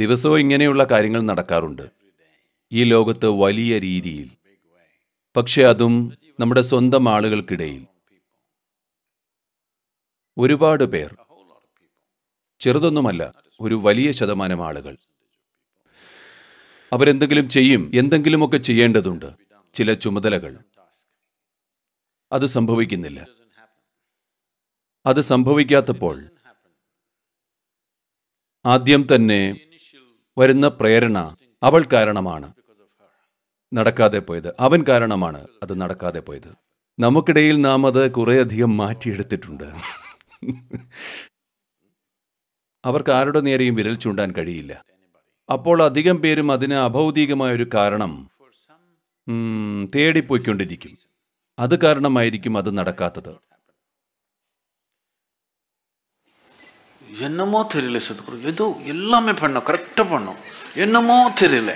ദിവസവും ഇങ്ങനെയുള്ള കാര്യങ്ങൾ നടക്കാറുണ്ട് ഈ ലോകത്ത് വലിയ രീതിയിൽ പക്ഷെ അതും നമ്മുടെ സ്വന്തം ആളുകൾക്കിടയിൽ ഒരുപാട് പേർ ചെറുതൊന്നുമല്ല ഒരു വലിയ ശതമാനം ആളുകൾ അവരെന്തെങ്കിലും ചെയ്യും എന്തെങ്കിലുമൊക്കെ ചെയ്യേണ്ടതുണ്ട് ചില ചുമതലകൾ അത് സംഭവിക്കുന്നില്ല അത് സംഭവിക്കാത്തപ്പോൾ ആദ്യം തന്നെ വരുന്ന പ്രേരണ അവൾ കാരണമാണ് നടക്കാതെ പോയത് അവൻ കാരണമാണ് അത് നടക്കാതെ പോയത് നമുക്കിടയിൽ നാം അത് കുറേയധികം മാറ്റിയെടുത്തിട്ടുണ്ട് അവർക്ക് ആരുടെ നേരെയും വിരൽ ചൂണ്ടാൻ കഴിയില്ല അപ്പോൾ അധികം പേരും അതിന് അഭൗതികമായൊരു കാരണം തേടിപ്പോയിക്കൊണ്ടിരിക്കും അത് കാരണമായിരിക്കും അത് നടക്കാത്തത് என்னமோ தெரியல சத்குரு ஏதோ எல்லாமே பண்ணோம் கரெக்டாக பண்ணோம் என்னமோ தெரியல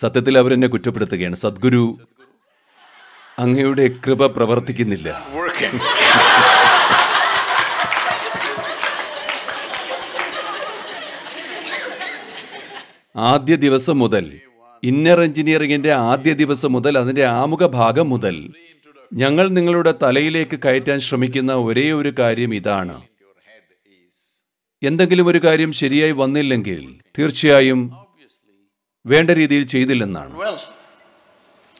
സത്യത്തിൽ അവരെന്നെ കുറ്റപ്പെടുത്തുകയാണ് സദ്ഗുരു അങ്ങയുടെ കൃപ പ്രവർത്തിക്കുന്നില്ല ആദ്യ ദിവസം മുതൽ ഇന്നർ എഞ്ചിനീയറിംഗിന്റെ ആദ്യ ദിവസം മുതൽ അതിന്റെ ആമുഖ ഭാഗം മുതൽ ഞങ്ങൾ നിങ്ങളുടെ തലയിലേക്ക് കയറ്റാൻ ശ്രമിക്കുന്ന ഒരേ ഒരു കാര്യം ഇതാണ് എന്തെങ്കിലും ഒരു കാര്യം ശരിയായി വന്നില്ലെങ്കിൽ തീർച്ചയായും വേണ്ട രീതിയിൽ ചെയ്തില്ലെന്നാണ്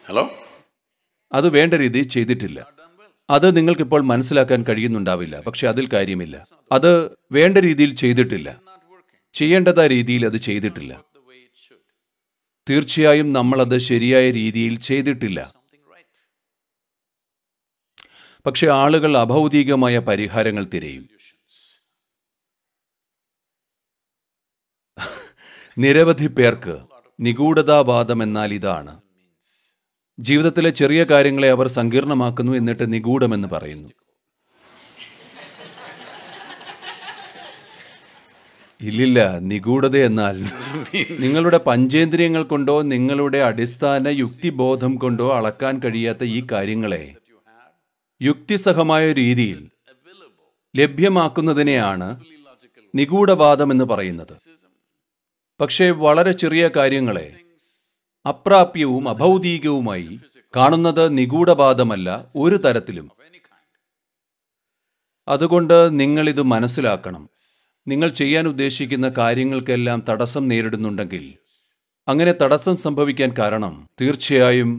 ഹലോ അത് വേണ്ട രീതിയിൽ ചെയ്തിട്ടില്ല അത് നിങ്ങൾക്കിപ്പോൾ മനസ്സിലാക്കാൻ കഴിയുന്നുണ്ടാവില്ല പക്ഷെ അതിൽ കാര്യമില്ല അത് വേണ്ട രീതിയിൽ ചെയ്തിട്ടില്ല ചെയ്യേണ്ടത രീതിയിൽ അത് ചെയ്തിട്ടില്ല തീർച്ചയായും നമ്മളത് ശരിയായ രീതിയിൽ ചെയ്തിട്ടില്ല പക്ഷെ ആളുകൾ അഭൗതികമായ പരിഹാരങ്ങൾ തിരയും നിരവധി പേർക്ക് നിഗൂഢതാവാദം എന്നാൽ ഇതാണ് ജീവിതത്തിലെ ചെറിയ കാര്യങ്ങളെ അവർ സങ്കീർണമാക്കുന്നു എന്നിട്ട് നിഗൂഢമെന്ന് പറയുന്നു ഇല്ലില്ല നിഗൂഢത എന്നാൽ നിങ്ങളുടെ പഞ്ചേന്ദ്രിയങ്ങൾ കൊണ്ടോ നിങ്ങളുടെ അടിസ്ഥാന യുക്തിബോധം കൊണ്ടോ അളക്കാൻ കഴിയാത്ത ഈ കാര്യങ്ങളെ യുക്തിസഹമായ രീതിയിൽ ലഭ്യമാക്കുന്നതിനെയാണ് നിഗൂഢവാദം എന്ന് പറയുന്നത് പക്ഷേ വളരെ ചെറിയ കാര്യങ്ങളെ അപ്രാപ്യവും അഭൗതികവുമായി കാണുന്നത് നിഗൂഢവാദമല്ല ഒരു തരത്തിലും അതുകൊണ്ട് നിങ്ങളിത് മനസ്സിലാക്കണം നിങ്ങൾ ചെയ്യാൻ ഉദ്ദേശിക്കുന്ന കാര്യങ്ങൾക്കെല്ലാം തടസ്സം നേരിടുന്നുണ്ടെങ്കിൽ അങ്ങനെ തടസ്സം സംഭവിക്കാൻ കാരണം തീർച്ചയായും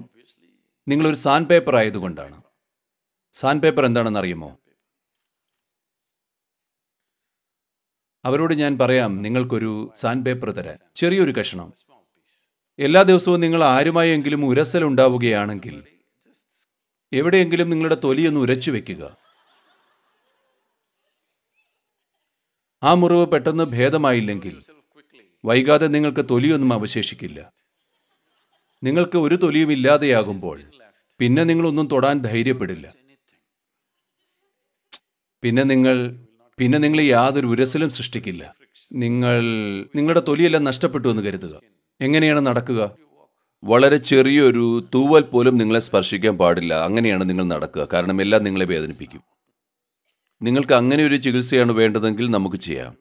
നിങ്ങളൊരു സാൻഡ് പേപ്പർ ആയതുകൊണ്ടാണ് സാൻഡ് പേപ്പർ എന്താണെന്ന് അറിയുമോ അവരോട് ഞാൻ പറയാം നിങ്ങൾക്കൊരു സാൻഡ് പേപ്പർ തരാം ചെറിയൊരു കഷണം എല്ലാ ദിവസവും നിങ്ങൾ ആരുമായെങ്കിലും ഉരസൽ ഉണ്ടാവുകയാണെങ്കിൽ എവിടെയെങ്കിലും നിങ്ങളുടെ തൊലിയൊന്ന് ഉരച്ചു വെക്കുക ആ മുറിവ് പെട്ടെന്ന് ഭേദമായില്ലെങ്കിൽ വൈകാതെ നിങ്ങൾക്ക് തൊലിയൊന്നും അവശേഷിക്കില്ല നിങ്ങൾക്ക് ഒരു തൊലിയും ഇല്ലാതെയാകുമ്പോൾ പിന്നെ നിങ്ങളൊന്നും തൊടാൻ ധൈര്യപ്പെടില്ല പിന്നെ നിങ്ങൾ പിന്നെ നിങ്ങൾ യാതൊരു ഉരസലും സൃഷ്ടിക്കില്ല നിങ്ങൾ നിങ്ങളുടെ തൊലിയെല്ലാം നഷ്ടപ്പെട്ടു എന്ന് കരുതുക എങ്ങനെയാണ് നടക്കുക വളരെ ചെറിയൊരു തൂവൽ പോലും നിങ്ങളെ സ്പർശിക്കാൻ പാടില്ല അങ്ങനെയാണ് നിങ്ങൾ നടക്കുക കാരണം എല്ലാം നിങ്ങളെ വേദനിപ്പിക്കും നിങ്ങൾക്ക് അങ്ങനെ ഒരു ചികിത്സയാണ് വേണ്ടതെങ്കിൽ നമുക്ക് ചെയ്യാം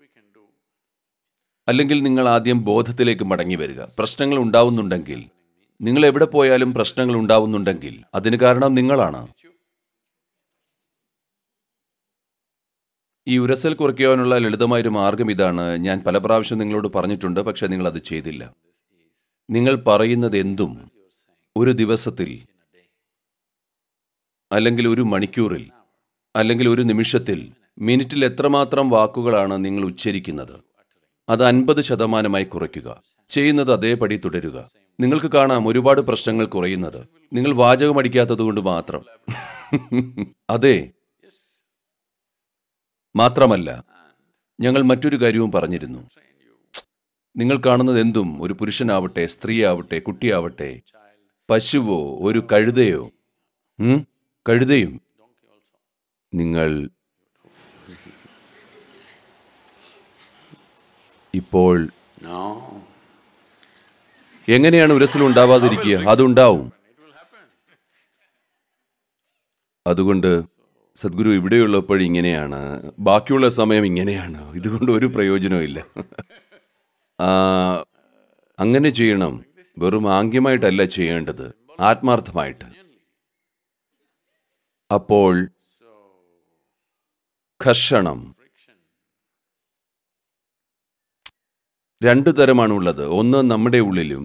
അല്ലെങ്കിൽ നിങ്ങൾ ആദ്യം ബോധത്തിലേക്ക് മടങ്ങി വരിക പ്രശ്നങ്ങൾ ഉണ്ടാവുന്നുണ്ടെങ്കിൽ നിങ്ങൾ എവിടെ പോയാലും പ്രശ്നങ്ങൾ ഉണ്ടാവുന്നുണ്ടെങ്കിൽ അതിന് കാരണം നിങ്ങളാണ് ഈ ഉരസൽ കുറയ്ക്കുവാനുള്ള ലളിതമായൊരു മാർഗം ഇതാണ് ഞാൻ പല പ്രാവശ്യം നിങ്ങളോട് പറഞ്ഞിട്ടുണ്ട് പക്ഷേ നിങ്ങൾ അത് ചെയ്തില്ല നിങ്ങൾ പറയുന്നത് എന്തും ഒരു ദിവസത്തിൽ അല്ലെങ്കിൽ ഒരു മണിക്കൂറിൽ അല്ലെങ്കിൽ ഒരു നിമിഷത്തിൽ മിനിറ്റിൽ എത്രമാത്രം വാക്കുകളാണ് നിങ്ങൾ ഉച്ചരിക്കുന്നത് അത് അൻപത് ശതമാനമായി കുറയ്ക്കുക ചെയ്യുന്നത് അതേപടി തുടരുക നിങ്ങൾക്ക് കാണാം ഒരുപാട് പ്രശ്നങ്ങൾ കുറയുന്നത് നിങ്ങൾ വാചകമടിക്കാത്തത് കൊണ്ട് മാത്രം അതെ മാത്രമല്ല ഞങ്ങൾ മറ്റൊരു കാര്യവും പറഞ്ഞിരുന്നു നിങ്ങൾ കാണുന്നത് എന്തും ഒരു പുരുഷനാവട്ടെ സ്ത്രീയാവട്ടെ കുട്ടിയാവട്ടെ പശുവോ ഒരു കഴുതയോ കഴുതയും നിങ്ങൾ ഇപ്പോൾ എങ്ങനെയാണ് ഉരസൽ ഉണ്ടാവാതിരിക്കുക അതുണ്ടാവും അതുകൊണ്ട് സദ്ഗുരു ഇവിടെയുള്ളപ്പോൾ ഇങ്ങനെയാണ് ബാക്കിയുള്ള സമയം ഇങ്ങനെയാണ് ഇതുകൊണ്ട് ഒരു പ്രയോജനവും അങ്ങനെ ചെയ്യണം വെറും ആംഗ്യമായിട്ടല്ല ചെയ്യേണ്ടത് ആത്മാർത്ഥമായിട്ട് അപ്പോൾ ഘർഷണം രണ്ടു തരമാണുള്ളത് ഒന്ന് നമ്മുടെ ഉള്ളിലും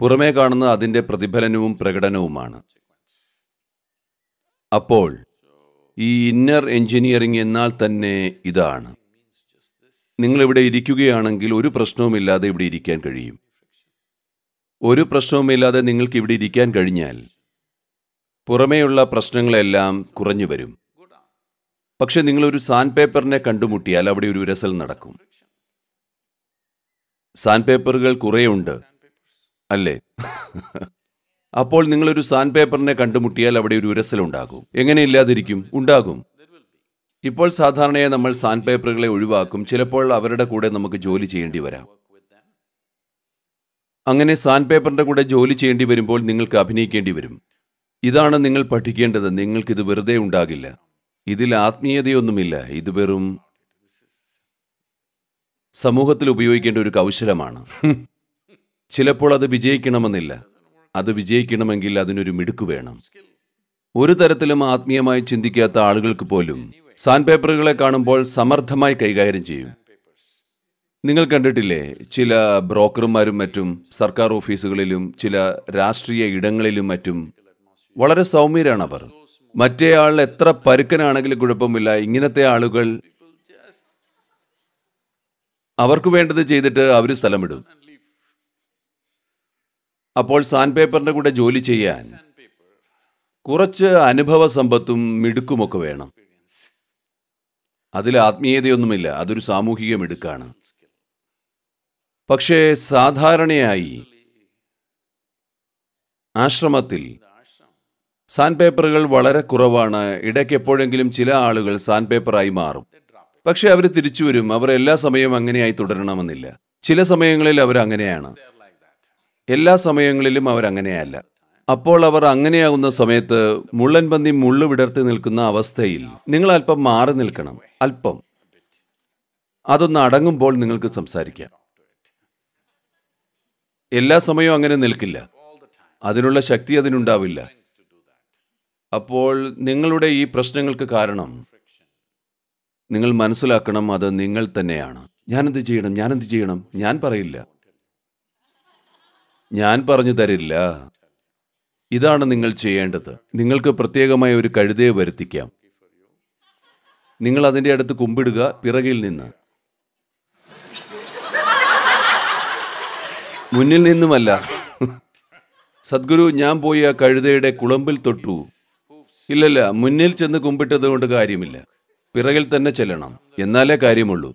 പുറമേ കാണുന്ന അതിൻ്റെ പ്രതിഫലനവും പ്രകടനവുമാണ് അപ്പോൾ ഈ ഇന്നർ എഞ്ചിനീയറിംഗ് എന്നാൽ തന്നെ ഇതാണ് നിങ്ങളിവിടെ ഇരിക്കുകയാണെങ്കിൽ ഒരു പ്രശ്നവുമില്ലാതെ ഇവിടെ ഇരിക്കാൻ കഴിയും ഒരു പ്രശ്നവുമില്ലാതെ നിങ്ങൾക്ക് ഇവിടെ ഇരിക്കാൻ കഴിഞ്ഞാൽ പുറമേയുള്ള പ്രശ്നങ്ങളെല്ലാം കുറഞ്ഞു വരും പക്ഷെ നിങ്ങളൊരു സാൻഡ് പേപ്പറിനെ കണ്ടുമുട്ടിയാൽ അവിടെ ഒരു ഉരസൽ നടക്കും സാൻഡ് പേപ്പറുകൾ ഉണ്ട് അല്ലേ അപ്പോൾ നിങ്ങൾ ഒരു സാൻഡ് പേപ്പറിനെ കണ്ടുമുട്ടിയാൽ അവിടെ ഒരു ഉണ്ടാകും എങ്ങനെ ഇല്ലാതിരിക്കും ഉണ്ടാകും ഇപ്പോൾ സാധാരണയായി നമ്മൾ സാൻഡ് പേപ്പറുകളെ ഒഴിവാക്കും ചിലപ്പോൾ അവരുടെ കൂടെ നമുക്ക് ജോലി ചെയ്യേണ്ടി വരാം അങ്ങനെ സാൻഡ് പേപ്പറിന്റെ കൂടെ ജോലി ചെയ്യേണ്ടി വരുമ്പോൾ നിങ്ങൾക്ക് അഭിനയിക്കേണ്ടി വരും ഇതാണ് നിങ്ങൾ പഠിക്കേണ്ടത് നിങ്ങൾക്കിത് വെറുതെ ഉണ്ടാകില്ല ഇതിൽ ആത്മീയതയൊന്നുമില്ല ഇത് വെറും സമൂഹത്തിൽ ഉപയോഗിക്കേണ്ട ഒരു കൗശലമാണ് ചിലപ്പോൾ അത് വിജയിക്കണമെന്നില്ല അത് വിജയിക്കണമെങ്കിൽ അതിനൊരു മിടുക്ക് വേണം ഒരു തരത്തിലും ആത്മീയമായി ചിന്തിക്കാത്ത ആളുകൾക്ക് പോലും സാൻഡ് പേപ്പറുകളെ കാണുമ്പോൾ സമർത്ഥമായി കൈകാര്യം ചെയ്യും നിങ്ങൾ കണ്ടിട്ടില്ലേ ചില ബ്രോക്കർമാരും മറ്റും സർക്കാർ ഓഫീസുകളിലും ചില രാഷ്ട്രീയ ഇടങ്ങളിലും മറ്റും വളരെ സൗമ്യരാണ് അവർ ആൾ എത്ര പരുക്കനാണെങ്കിലും കുഴപ്പമില്ല ഇങ്ങനത്തെ ആളുകൾ അവർക്ക് വേണ്ടത് ചെയ്തിട്ട് അവർ സ്ഥലമിടും അപ്പോൾ സാൻഡ് പേപ്പറിൻ്റെ കൂടെ ജോലി ചെയ്യാൻ കുറച്ച് അനുഭവ സമ്പത്തും മിടുക്കുമൊക്കെ വേണം അതിൽ ആത്മീയതയൊന്നുമില്ല അതൊരു സാമൂഹിക മിടുക്കാണ് പക്ഷേ സാധാരണയായി ആശ്രമത്തിൽ സാൻഡ് പേപ്പറുകൾ വളരെ കുറവാണ് ഇടയ്ക്ക് എപ്പോഴെങ്കിലും ചില ആളുകൾ സാൻഡ് പേപ്പറായി മാറും പക്ഷേ അവർ തിരിച്ചു വരും അവർ എല്ലാ സമയവും അങ്ങനെയായി തുടരണമെന്നില്ല ചില സമയങ്ങളിൽ അവർ അങ്ങനെയാണ് എല്ലാ സമയങ്ങളിലും അവരങ്ങനെയല്ല അപ്പോൾ അവർ അങ്ങനെയാകുന്ന സമയത്ത് മുള്ളൻപന്തി മുള്ളു വിടർത്തി നിൽക്കുന്ന അവസ്ഥയിൽ നിങ്ങൾ അല്പം മാറി നിൽക്കണം അല്പം അതൊന്ന് അടങ്ങുമ്പോൾ നിങ്ങൾക്ക് സംസാരിക്കാം എല്ലാ സമയവും അങ്ങനെ നിൽക്കില്ല അതിനുള്ള ശക്തി അതിനുണ്ടാവില്ല അപ്പോൾ നിങ്ങളുടെ ഈ പ്രശ്നങ്ങൾക്ക് കാരണം നിങ്ങൾ മനസ്സിലാക്കണം അത് നിങ്ങൾ തന്നെയാണ് ഞാനെന്ത് ചെയ്യണം ഞാനെന്ത് ചെയ്യണം ഞാൻ പറയില്ല ഞാൻ പറഞ്ഞു തരില്ല ഇതാണ് നിങ്ങൾ ചെയ്യേണ്ടത് നിങ്ങൾക്ക് പ്രത്യേകമായ ഒരു കഴുതയെ വരുത്തിക്കാം നിങ്ങൾ അതിൻ്റെ അടുത്ത് കുമ്പിടുക പിറകിൽ നിന്ന് മുന്നിൽ നിന്നുമല്ല സദ്ഗുരു ഞാൻ പോയി ആ കഴുതയുടെ കുളമ്പിൽ തൊട്ടു ഇല്ലല്ല മുന്നിൽ ചെന്ന് കുമ്പിട്ടത് കൊണ്ട് കാര്യമില്ല പിറകിൽ തന്നെ ചെല്ലണം എന്നാലേ കാര്യമുള്ളൂ